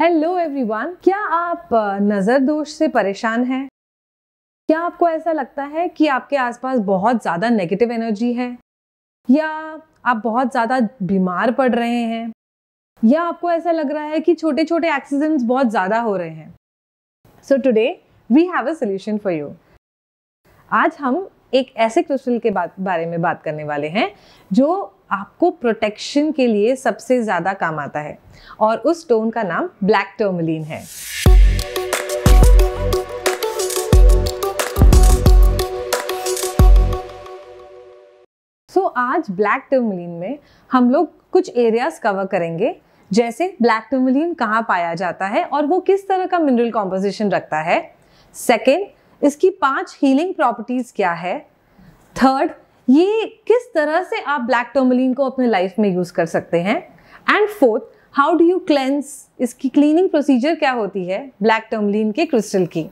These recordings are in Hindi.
हेलो एवरीवन क्या आप नज़र दोष से परेशान हैं क्या आपको ऐसा लगता है कि आपके आसपास बहुत ज़्यादा नेगेटिव एनर्जी है या आप बहुत ज़्यादा बीमार पड़ रहे हैं या आपको ऐसा लग रहा है कि छोटे छोटे एक्सीडेंट्स बहुत ज़्यादा हो रहे हैं so today we have a solution for you आज हम एक ऐसे क्रिस्टल के बात बारे में बात करने वाले हैं जो आपको प्रोटेक्शन के लिए सबसे ज़्यादा काम आता है और उस स्टोन का नाम ब्लैक टर्मलिन है सो so, आज ब्लैक टर्मलिन में हम लोग कुछ एरियाज कवर करेंगे जैसे ब्लैक टर्मलिन कहाँ पाया जाता है और वो किस तरह का मिनरल कॉम्पोजिशन रखता है सेकेंड इसकी पांच हीलिंग प्रॉपर्टीज क्या है थर्ड ये किस तरह से आप ब्लैक टर्मलिन को अपने लाइफ में यूज कर सकते हैं and fourth how do you cleanse इसकी क्लीनिंग प्रोसीजर क्या होती है ब्लैक टर्मलिन के क्रिस्टल की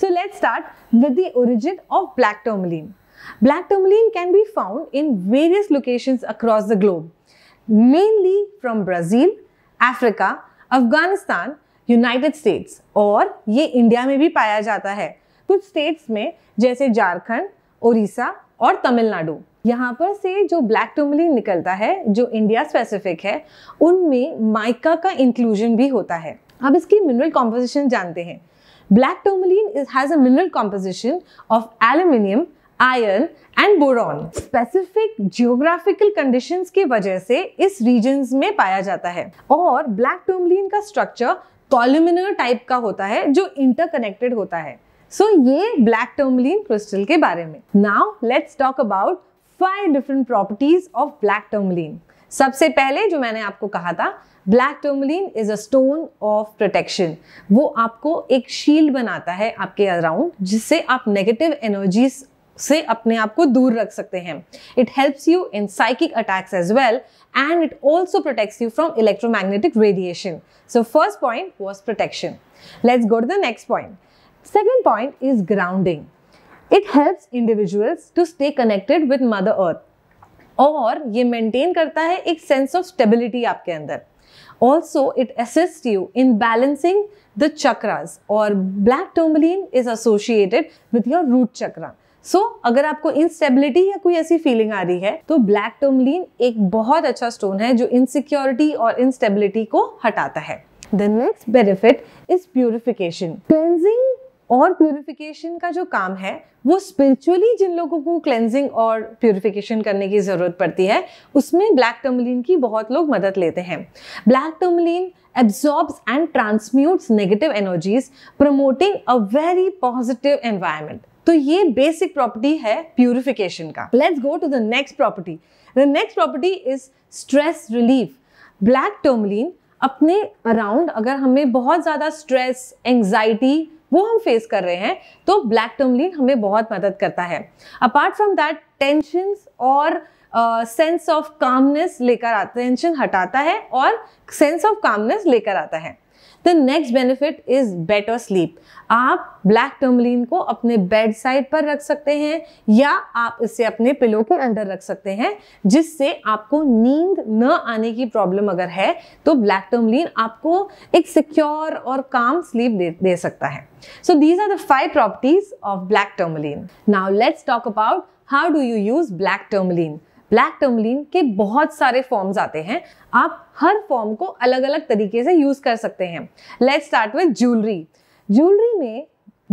so let start with the origin of black tourmaline black tourmaline can be found in various location across the globe mainly from Brazil Africa Afghanistan United States और ये इंडिया में भी पाया जाता है कुछ स्टेट्स में जैसे झारखंड उड़ीसा और तमिलनाडु यहाँ पर से जो ब्लैक टूमली निकलता है जो इंडिया स्पेसिफिक है उनमें माइका का इंक्लूजन भी होता है अब इसकी मिनरल कॉम्पोजिशन जानते हैं black tourmaline has a mineral composition of aluminium iron and boron specific geographical conditions की वजह से इस रीजन्स में पाया जाता है और ब्लैक टोमलिन का स्ट्रक्चर कॉलमिनर टाइप का होता है जो इंटरकनेक्टेड होता है सो so, ये ब्लैक टर्मलिन क्रिस्टल के बारे में now let's talk about five different properties of black tourmaline सबसे पहले जो मैंने आपको कहा था black tourmaline is a stone of protection वो आपको एक शील्ड बनाता है आपके अराउंड जिससे आप नेगेटिव एनर्जीज से अपने आप को दूर रख सकते हैं it helps you in psychic attacks as well and it also protects you from electromagnetic radiation so first point was protection let's go to the next point Second point is grounding. It helps individuals to stay connected with Mother Earth. और ये मेंटेन करता है एक सेंस ऑफ स्टेबिलिटी आपके अंदर also it assist you in balancing the chakras और black tourmaline is associated with your root chakra so so, अगर आपको इनस्टेबिलिटी या कोई ऐसी फीलिंग आ रही है तो ब्लैक टोमलिन एक बहुत अच्छा स्टोन है जो इनसिक्योरिटी और इनस्टेबिलिटी को हटाता है the next benefit is purification cleansing और प्योरिफिकेशन का जो काम है वो स्पिरिचुअली जिन लोगों को क्लेंजिंग और प्योरिफिकेशन करने की ज़रूरत पड़ती है उसमें ब्लैक टर्मलिन की बहुत लोग मदद लेते हैं black tourmaline absorbs and transmute negative energies promoting a very positive environment तो ये बेसिक प्रॉपर्टी है प्योरिफिकेशन का let's go to the next property the next property is stress relief black tourmaline अपने अराउंड अगर हमें बहुत ज़्यादा स्ट्रेस एंग्जाइटी वो हम फेस कर रहे हैं तो ब्लैक टर्मलिन हमें बहुत मदद करता है अपार्ट फ्रॉम दैट टेंशन और सेंस ऑफ कामनेस लेकर आता टेंशन हटाता है और सेंस ऑफ कामनेस लेकर आता है the next benefit is better sleep आप ब्लैक टर्मलिन को अपने बेड साइड पर रख सकते हैं या आप इसे अपने पिलो के अंडर रख सकते हैं जिससे आपको नींद न आने की प्रॉब्लम अगर है तो ब्लैक टर्मलिन आपको एक सिक्योर और काम स्लीप दे, दे सकता है so these are the five properties of black tourmaline now let's talk about how do you use black tourmaline black tourmaline के बहुत सारे फॉर्म्स आते हैं आप हर फॉर्म को अलग अलग तरीके से यूज कर सकते हैं let start with jewellery jewellery में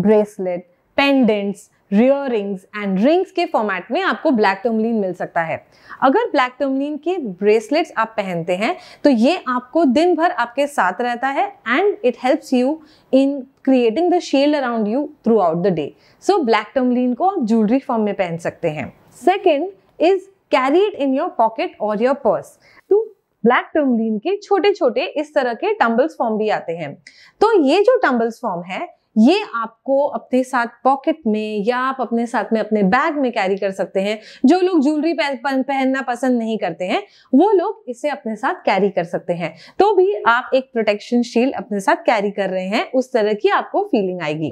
bracelet pendants rear rings and rings के फॉर्मेट में आपको ब्लैक टर्मलिन मिल सकता है अगर ब्लैक टर्मलिन के ब्रेसलेट्स आप पहनते हैं तो ये आपको दिन भर आपके साथ रहता है and it helps you in creating the shield around you throughout the day so black tourmaline को आप ज्वेलरी फॉर्म में पहन सकते हैं second is carried in your pocket और योर पर्स तो ब्लैक टर्मलिन के छोटे छोटे इस तरह के टम्बल्स फॉर्म भी आते हैं तो ये जो टम्बल्स फॉर्म है ये आपको अपने साथ पॉकेट में या आप अपने साथ में अपने बैग में कैरी कर सकते हैं जो लोग ज्वेलरी पहनना पसंद नहीं करते हैं वो लोग इसे अपने साथ कैरी कर सकते हैं तो भी आप एक प्रोटेक्शन शील्ड अपने साथ कैरी कर रहे हैं उस तरह की आपको फीलिंग आएगी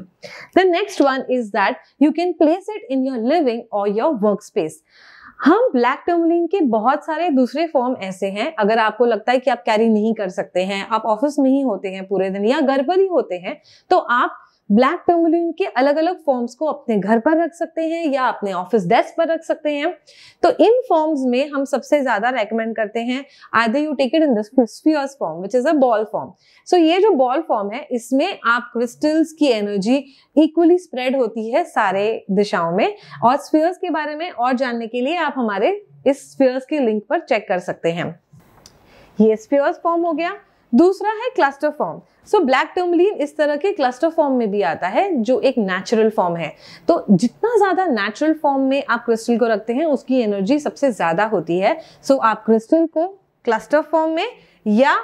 the next one is that you can place it in your living और योर वर्क स्पेस हम ब्लैक टर्मलिन के बहुत सारे दूसरे फॉर्म ऐसे हैं अगर आपको लगता है कि आप कैरी नहीं कर सकते हैं आप ऑफिस में ही होते हैं पूरे दिन या घर पर ही होते हैं तो आप ब्लैक पेमुलिन के अलग अलग फॉर्म्स को अपने घर पर रख सकते हैं या अपने ऑफिस डेस्क पर रख सकते हैं तो इन फॉर्म्स में हम सबसे ज्यादा रेकमेंड करते हैं other you take it in the spheres form which is a ball form so ये जो बॉल फॉर्म है इसमें आप क्रिस्टल्स की एनर्जी इक्वली स्प्रेड होती है सारे दिशाओं में और स्फीयर्स के बारे में और जानने के लिए आप हमारे इस स्फीयर्स के लिंक पर चेक कर सकते हैं ये स्फीयर्स फॉर्म हो गया दूसरा है cluster form so black tourmaline इस तरह के क्लस्टर फॉर्म में भी आता है जो एक नेचुरल फॉर्म है तो जितना ज़्यादा नेचुरल फॉर्म में आप क्रिस्टल को रखते हैं उसकी एनर्जी सबसे ज़्यादा होती है सो so, आप क्रिस्टल को क्लस्टर फॉर्म में या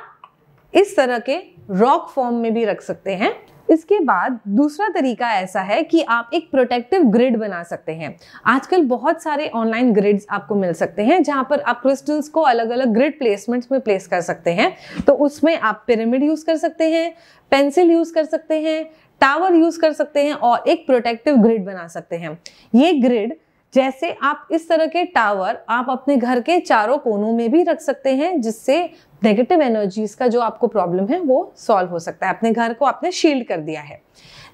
इस तरह के रॉक फॉर्म में भी रख सकते हैं इसके बाद दूसरा तरीका ऐसा है कि आप एक प्रोटेक्टिव ग्रिड बना सकते हैं आजकल बहुत सारे ऑनलाइन ग्रिड्स आपको मिल सकते हैं जहां पर आप क्रिस्टल्स को अलग अलग ग्रिड प्लेसमेंट्स में प्लेस कर सकते हैं तो उसमें आप पिरामिड यूज़ कर सकते हैं पेंसिल यूज़ कर सकते हैं टावर यूज़ कर सकते हैं और एक प्रोटेक्टिव ग्रिड बना सकते हैं ये ग्रिड जैसे आप इस तरह के टावर आप अपने घर के चारों कोनों में भी रख सकते हैं जिससे नेगेटिव एनर्जीज का जो आपको प्रॉब्लम है वो सॉल्व हो सकता है अपने घर को आपने शील्ड कर दिया है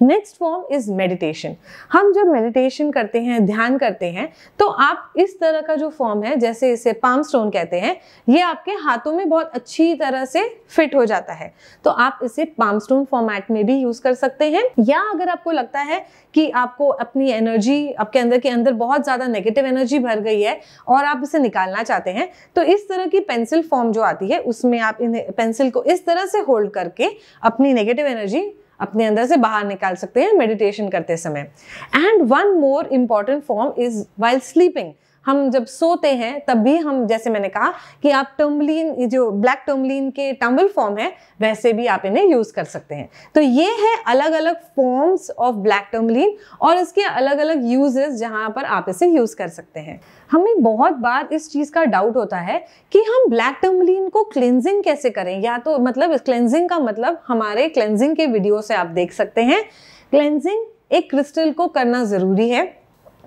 नेक्स्ट फॉर्म इज मेडिटेशन हम जब मेडिटेशन करते हैं ध्यान करते हैं तो आप इस तरह का जो फॉर्म है जैसे इसे पाम स्टोन कहते हैं ये आपके हाथों में बहुत अच्छी तरह से फिट हो जाता है तो आप इसे पाम स्टोन फॉर्मेट में भी यूज कर सकते हैं या अगर आपको लगता है कि आपको अपनी एनर्जी आपके अंदर के अंदर बहुत ज्यादा नेगेटिव एनर्जी भर गई है और आप इसे निकालना चाहते हैं तो इस तरह की पेंसिल फॉर्म जो आती है उसमें आप इन पेंसिल को इस तरह से होल्ड करके अपनी नेगेटिव एनर्जी अपने अंदर से बाहर निकाल सकते हैं मेडिटेशन करते समय and one more important form is while sleeping हम जब सोते हैं तब भी हम जैसे मैंने कहा कि आप टर्मलिन जो ब्लैक टर्मलिन के टम्बल फॉर्म है वैसे भी आप इन्हें यूज कर सकते हैं तो ये है अलग अलग फॉर्म्स ऑफ ब्लैक टर्मलिन और इसके अलग अलग यूजेस जहाँ पर आप इसे यूज कर सकते हैं हमें बहुत बार इस चीज़ का डाउट होता है कि हम ब्लैक टर्मलिन को क्लेंजिंग कैसे करें या तो मतलब क्लेंजिंग का मतलब हमारे क्लेंजिंग के वीडियो से आप देख सकते हैं क्लेंजिंग एक क्रिस्टल को करना ज़रूरी है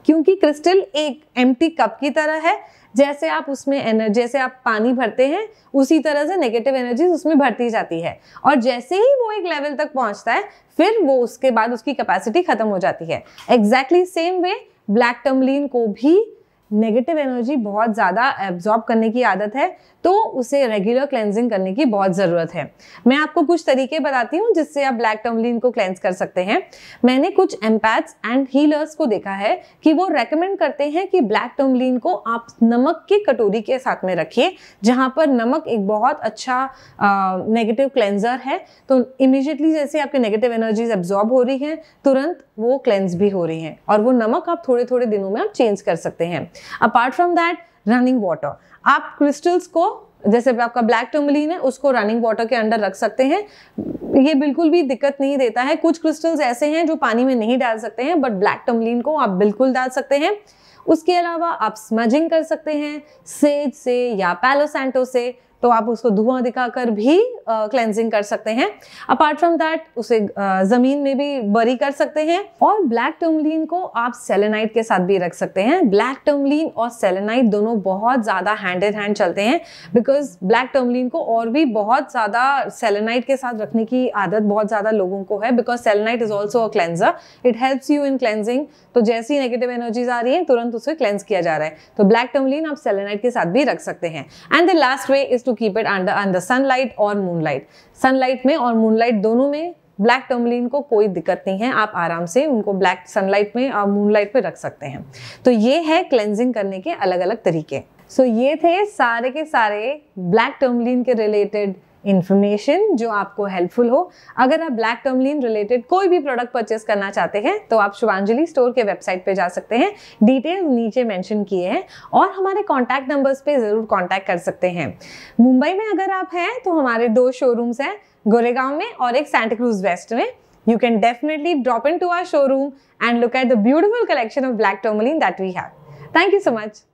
क्योंकि क्रिस्टल एक एम कप की तरह है जैसे आप उसमें एनर्जी जैसे आप पानी भरते हैं उसी तरह से नेगेटिव एनर्जी उसमें भरती जाती है और जैसे ही वो एक लेवल तक पहुंचता है फिर वो उसके बाद उसकी कैपेसिटी खत्म हो जाती है exactly same way black tourmaline को भी नेगेटिव एनर्जी बहुत ज़्यादा एब्जॉर्ब करने की आदत है तो उसे रेगुलर क्लेंजिंग करने की बहुत ज़रूरत है मैं आपको कुछ तरीके बताती हूँ जिससे आप ब्लैक टर्मलिन को क्लेंज कर सकते हैं मैंने कुछ एम्पैथ्स एंड हीलर्स को देखा है कि वो रेकमेंड करते हैं कि ब्लैक टर्मलिन को आप नमक की कटोरी के साथ में रखिए जहाँ पर नमक एक बहुत अच्छा नेगेटिव क्लेंजर है तो इमिजिएटली जैसे आपके नेगेटिव एनर्जीज एब्जॉर्ब हो रही हैं तुरंत वो क्लेंज भी हो रही हैं और वो नमक आप थोड़े थोड़े दिनों में आप चेंज कर सकते हैं apart from that running water आप क्रिस्टल्स को जैसे आपका ब्लैक टर्मलिन है उसको रनिंग वाटर के अंडर रख सकते हैं ये बिल्कुल भी दिक्कत नहीं देता है कुछ क्रिस्टल्स ऐसे हैं जो पानी में नहीं डाल सकते हैं बट ब्लैक टर्मलिन को आप बिल्कुल डाल सकते हैं उसके अलावा आप स्मजिंग कर सकते हैं सेज से या पैलोसेंटो से तो आप उसको धुआं दिखाकर भी क्लेंजिंग uh, कर सकते हैं अपार्ट फ्रॉम दैट उसे uh, ज़मीन में भी बरी कर सकते हैं और ब्लैक टर्मलिन को आप सेलेनाइट के साथ भी रख सकते हैं ब्लैक टर्मलिन और सेलेनाइट दोनों बहुत ज़्यादा हैंड इन हैंड चलते हैं बिकॉज ब्लैक टर्मलिन को और भी बहुत ज़्यादा सेलेनाइट के साथ रखने की आदत बहुत ज़्यादा लोगों को है because selenite is also a cleanser it helps you in cleansing तो जैसी नेगेटिव एनर्जीज आ रही है तुरंत उसे क्लेंज किया जा रहा है तो ब्लैक टर्मलिन आप सेलेनाइट के साथ भी रख सकते हैं and the last way is to to keep it under under sunlight और मूनलाइट सनलाइट में और मूनलाइट दोनों में ब्लैक टर्मलिन को कोई दिक्कत नहीं है आप आराम से उनको ब्लैक सनलाइट में और मूनलाइट पे रख सकते हैं तो ये है क्लेंजिंग करने के अलग अलग तरीके सो so, ये थे सारे के सारे ब्लैक टर्मलिन के रिलेटेड इन्फॉर्मेशन जो आपको हेल्पफुल हो अगर आप ब्लैक टर्मलिन रिलेटेड कोई भी प्रोडक्ट परचेस करना चाहते हैं तो आप शुभांजलि स्टोर के वेबसाइट पे जा सकते हैं डिटेल्स नीचे मेंशन किए हैं और हमारे कॉन्टैक्ट नंबर्स पे ज़रूर कॉन्टैक्ट कर सकते हैं मुंबई में अगर आप हैं तो हमारे दो शोरूम्स हैं गोरेगांव में और एक सैंटाक्रूज वेस्ट में you can definitely drop into our showroom and look at the beautiful collection of black tourmaline that we have thank you so much